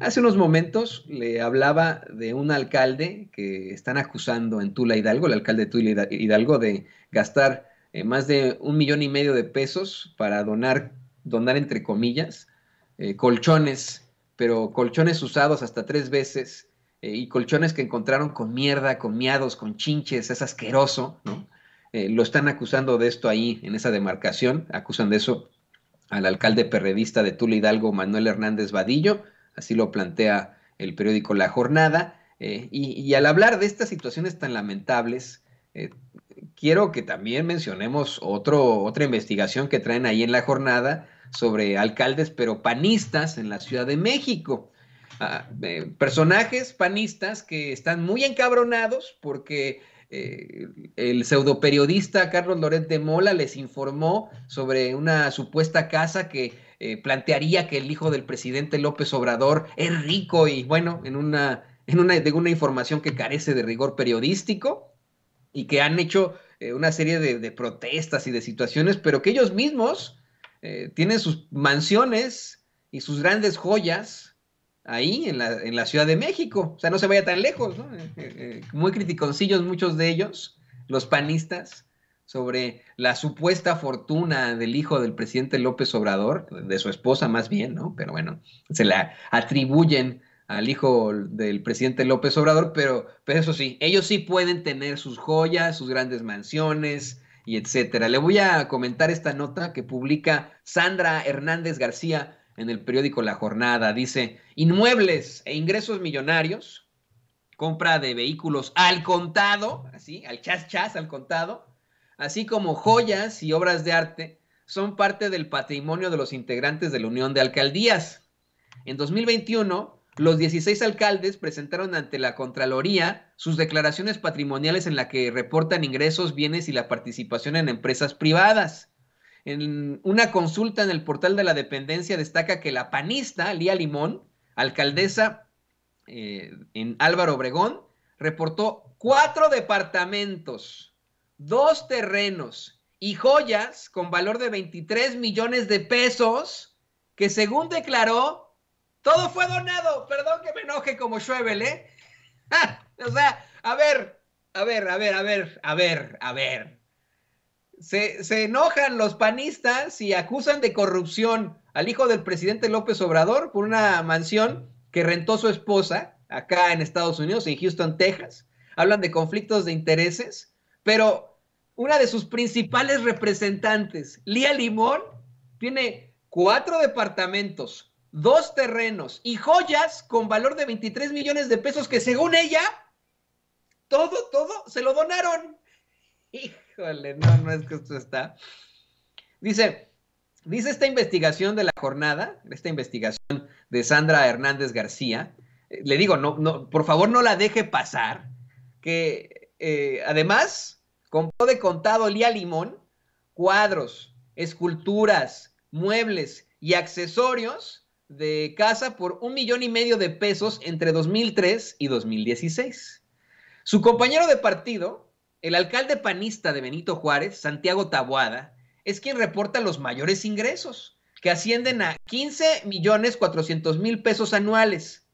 Hace unos momentos le hablaba de un alcalde que están acusando en Tula Hidalgo, el alcalde de Tula Hidalgo, de gastar eh, más de un millón y medio de pesos para donar, donar entre comillas, eh, colchones, pero colchones usados hasta tres veces eh, y colchones que encontraron con mierda, con miados, con chinches, es asqueroso, ¿no? lo están acusando de esto ahí, en esa demarcación, acusan de eso al alcalde perredista de Tula Hidalgo, Manuel Hernández Vadillo, así lo plantea el periódico La Jornada. Eh, y, al hablar de estas situaciones tan lamentables, eh, quiero que también mencionemos otro, otra investigación que traen ahí en La Jornada sobre alcaldes pero panistas en la Ciudad de México. Ah, eh, personajes panistas que están muy encabronados porque el el pseudoperiodista Carlos Lorente Mola les informó sobre una supuesta casa que eh, plantearía que el hijo del presidente López Obrador es rico y bueno, en una, en una, de una información que carece de rigor periodístico y que han hecho eh, una serie de, protestas y de situaciones, pero que ellos mismos eh, tienen sus mansiones y sus grandes joyas ahí en la, en la, Ciudad de México. O sea, no se vaya tan lejos, ¿no? muy criticoncillos muchos de ellos, los panistas sobre la supuesta fortuna del hijo del presidente López Obrador, de su esposa más bien, ¿no? Pero bueno, se la atribuyen al hijo del presidente López Obrador, pero, eso sí, ellos sí pueden tener sus joyas, sus grandes mansiones y etcétera. Le voy a comentar esta nota que publica Sandra Hernández García en el periódico La Jornada. Dice, inmuebles e ingresos millonarios, compra de vehículos al contado, así, al chas chas, al contado, así como joyas y obras de arte, son parte del patrimonio de los integrantes de la Unión de Alcaldías. En 2021, los 16 alcaldes presentaron ante la Contraloría sus declaraciones patrimoniales en la que reportan ingresos, bienes y la participación en empresas privadas. En una consulta en el portal de la dependencia destaca que la panista Lía Limón, alcaldesa eh, en Álvaro Obregón, reportó cuatro departamentos dos terrenos y joyas con valor de 23 millones de pesos, que según declaró, todo fue donado. Perdón que me enoje como Schwebel, ¿eh? o sea, a ver, a ver, a ver, a ver, a ver, a ver. Se, se enojan los panistas y acusan de corrupción al hijo del presidente López Obrador por una mansión que rentó su esposa acá en Estados Unidos, en Houston, Texas. Hablan de conflictos de intereses, pero una de sus principales representantes, Lía Limón, tiene cuatro departamentos, dos terrenos y joyas con valor de 23 millones de pesos que según ella, todo, todo se lo donaron. Híjole, no, no es que esto está. Dice, dice esta investigación de la jornada, esta investigación de Sandra Hernández García, eh, le digo, no, no, por favor no la deje pasar, que eh, además Compró de contado Lía Limón cuadros, esculturas, muebles y accesorios de casa por un millón y medio de pesos entre 2003 y 2016. Su compañero de partido, el alcalde panista de Benito Juárez, Santiago Tabuada, es quien reporta los mayores ingresos, que ascienden a 15 millones 400 mil pesos anuales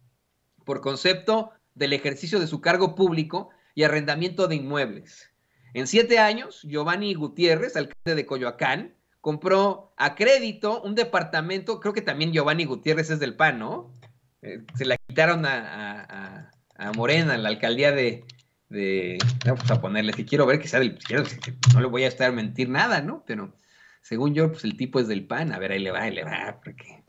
por concepto del ejercicio de su cargo público y arrendamiento de inmuebles. En siete años, Giovanni Gutiérrez, alcalde de Coyoacán, compró a crédito un departamento, creo que también Giovanni Gutiérrez es del PAN, ¿no? Eh, se la quitaron a, Morena, la alcaldía de... vamos pues, a ponerle, si quiero ver que sea del... no le voy a estar mentir nada, ¿no? Pero según yo, pues el tipo es del PAN. A ver, ahí le va, ahí le va, porque...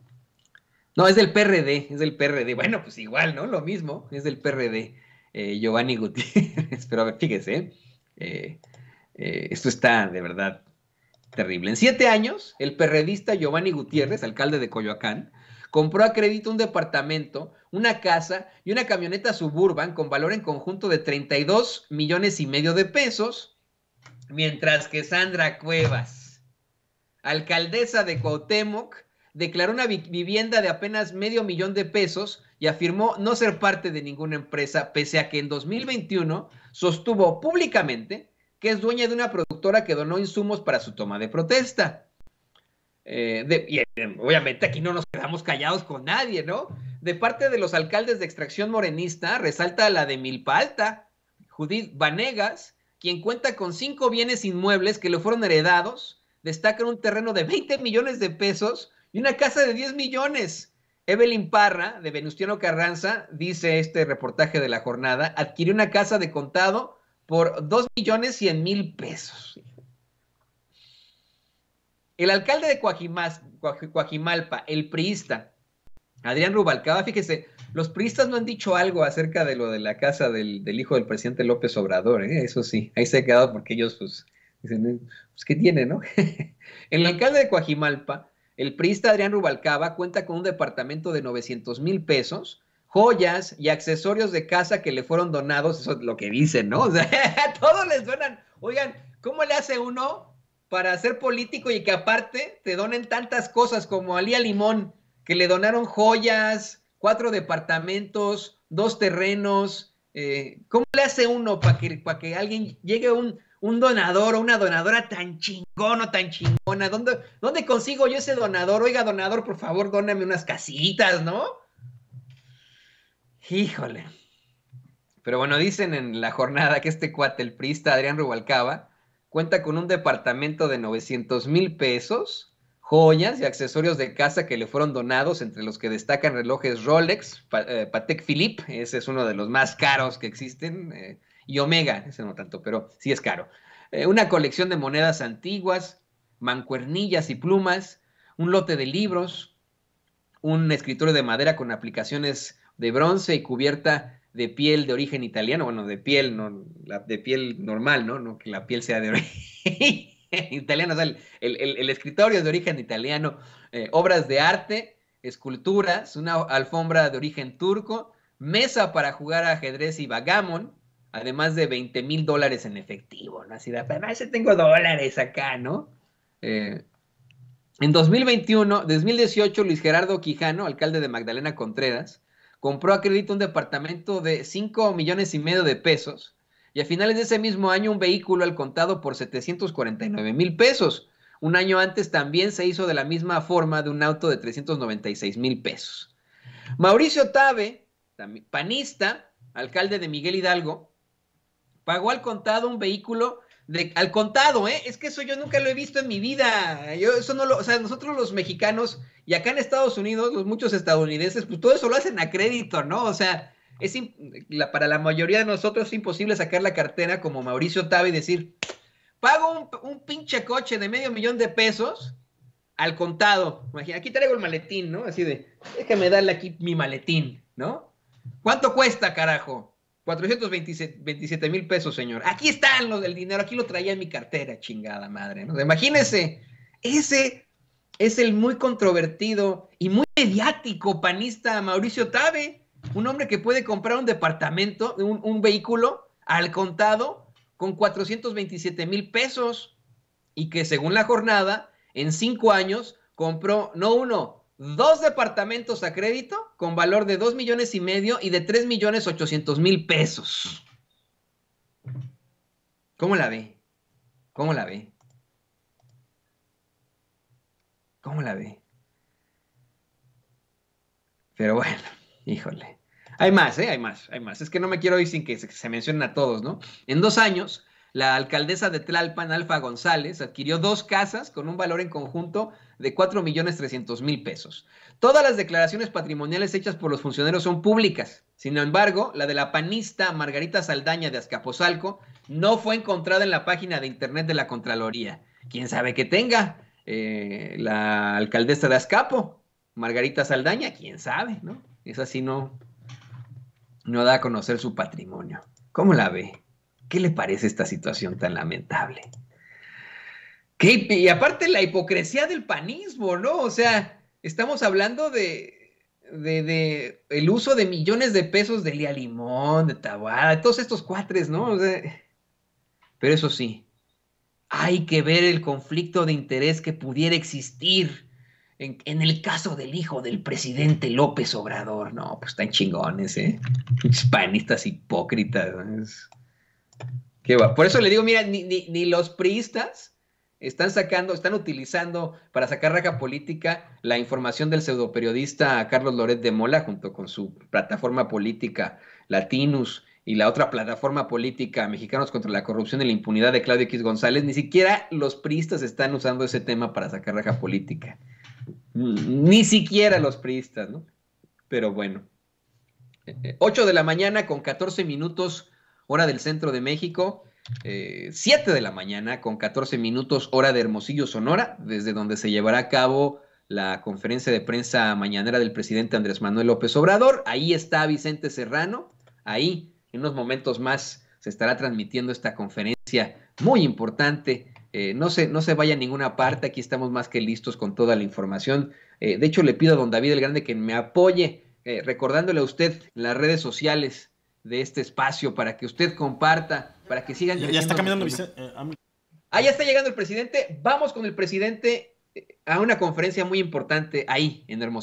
No, es del PRD, es del PRD. Bueno, pues igual, ¿no? Lo mismo, es del PRD. Eh, Giovanni Gutiérrez, pero a ver, fíjese, ¿eh? Eh, eh, esto está de verdad terrible. En siete años, el perredista Giovanni Gutiérrez, alcalde de Coyoacán, compró a crédito un departamento, una casa y una camioneta suburban con valor en conjunto de 32 millones y medio de pesos, mientras que Sandra Cuevas, alcaldesa de Cuauhtémoc, declaró una vivienda de apenas medio millón de pesos y afirmó no ser parte de ninguna empresa, pese a que en 2021 sostuvo públicamente que es dueña de una productora que donó insumos para su toma de protesta. Eh, y eh, obviamente aquí no nos quedamos callados con nadie, ¿no? De parte de los alcaldes de extracción morenista, resalta la de Milpalta, Judith Vanegas, quien cuenta con cinco bienes inmuebles que le fueron heredados, destacan un terreno de 20 millones de pesos y una casa de 10 millones. Evelyn Parra, de Venustiano Carranza, dice este reportaje de la jornada, adquirió una casa de contado por 2 millones cien mil pesos. El alcalde de Coajimalpa, el priista, Adrián Rubalcaba, fíjese, los priistas no han dicho algo acerca de lo de la casa del, hijo del presidente López Obrador, ¿eh? eso sí, ahí se ha quedado porque ellos pues, dicen, pues, ¿qué tiene, no? el alcalde de Coajimalpa el priista Adrián Rubalcaba cuenta con un departamento de 900 mil pesos, joyas y accesorios de casa que le fueron donados, eso es lo que dicen, ¿no? O sea, todos les donan. Oigan, ¿cómo le hace uno para ser político y que aparte te donen tantas cosas como Alía Limón, que le donaron joyas, cuatro departamentos, dos terrenos? Eh, ¿Cómo le hace uno para que, alguien llegue a un, un donador o una donadora tan chingón o tan chingona. ¿Dónde, ¿Dónde consigo yo ese donador? Oiga, donador, por favor, dóname unas casitas, ¿no? Híjole. Pero bueno, dicen en la jornada que este cuatelprista, Adrián Rubalcaba, cuenta con un departamento de 900 mil pesos, joyas y accesorios de casa que le fueron donados, entre los que destacan relojes Rolex, eh, Patek Philippe, ese es uno de los más caros que existen. Eh, y Omega, ese no tanto, pero sí es caro. Eh, una colección de monedas antiguas, mancuernillas y plumas, un lote de libros, un escritorio de madera con aplicaciones de bronce y cubierta de piel de origen italiano, bueno, de piel, no, de piel normal, ¿no? No que la piel sea de origen italiano, o sea, el, escritorio es de origen italiano, eh, obras de arte, esculturas, una alfombra de origen turco, mesa para jugar ajedrez y bagamón además de 20 mil dólares en efectivo, ¿no? Así de, además ah, tengo dólares acá, ¿no? Eh, en 2021, 2018, Luis Gerardo Quijano, alcalde de Magdalena Contreras, compró a crédito un departamento de 5 millones y medio de pesos y a finales de ese mismo año un vehículo al contado por 749 mil pesos. Un año antes también se hizo de la misma forma de un auto de 396 mil pesos. Mauricio Tabe, panista, alcalde de Miguel Hidalgo, pagó al contado un vehículo de, al contado, ¿eh? Es que eso yo nunca lo he visto en mi vida. Yo, eso no lo, o sea, nosotros los mexicanos y acá en Estados Unidos, los muchos estadounidenses, pues todo eso lo hacen a crédito, ¿no? O sea, es para la mayoría de nosotros es imposible sacar la cartera como Mauricio Tabe y decir, pago un, pinche coche de medio millón de pesos al contado. Imagina, aquí traigo el maletín, ¿no? Así de, déjame darle aquí mi maletín, ¿no? ¿Cuánto cuesta, carajo? 427 mil pesos, señor. Aquí están los del dinero, aquí lo traía en mi cartera, chingada madre. ¿no? Imagínese, ese es el muy controvertido y muy mediático panista Mauricio Tabe, un hombre que puede comprar un departamento, un, un vehículo al contado con 427 mil pesos y que según la jornada, en cinco años compró no uno, dos departamentos a crédito con valor de dos millones y medio y de tres millones ochocientos mil pesos. ¿Cómo la ve? ¿Cómo la ve? ¿Cómo la ve? Pero bueno, híjole. Hay más, ¿eh? Hay más, hay más. Es que no me quiero ir sin que se, mencionen a todos, ¿no? En dos años, la alcaldesa de Tlalpan, Alfa González, adquirió dos casas con un valor en conjunto de 4 millones 300 mil pesos. Todas las declaraciones patrimoniales hechas por los funcionarios son públicas. Sin embargo, la de la panista Margarita Saldaña de Azcapozalco no fue encontrada en la página de internet de la Contraloría. Quién sabe que tenga eh, la alcaldesa de Azcapo, Margarita Saldaña, quién sabe, ¿no? Esa sí no, no da a conocer su patrimonio. ¿Cómo la ve? ¿Qué le parece esta situación tan lamentable? y aparte la hipocresía del panismo, ¿no? O sea, estamos hablando de, de, el uso de millones de pesos de Lía Limón, de de todos estos cuatres, ¿no? pero eso sí, hay que ver el conflicto de interés que pudiera existir en, el caso del hijo del presidente López Obrador. No, pues están chingones, ¿eh? Hispanistas hipócritas. ¿no? Por eso le digo, mira, ni, los priistas están sacando, están utilizando para sacar raja política la información del pseudoperiodista Carlos Loret de Mola junto con su plataforma política Latinus y la otra plataforma política Mexicanos contra la corrupción y la impunidad de Claudio X González, ni siquiera los priistas están usando ese tema para sacar raja política. Mm, ni siquiera los priistas, ¿no? Pero bueno. 8 eh, eh, de la mañana con 14 minutos hora del centro de México, 7 eh, de la mañana con 14 minutos hora de Hermosillo, Sonora, desde donde se llevará a cabo la conferencia de prensa mañanera del presidente Andrés Manuel López Obrador. Ahí está Vicente Serrano, ahí en unos momentos más se estará transmitiendo esta conferencia muy importante. Eh, no, se, no se vaya a ninguna parte, aquí estamos más que listos con toda la información. Eh, de hecho, le pido a don David el Grande que me apoye recordándole a usted las redes sociales de este espacio para que usted comparta, para que sigan. Ya, está cambiando eh, ah, ya está llegando el presidente. Vamos con el presidente eh, a una conferencia muy importante ahí en Hermosillo.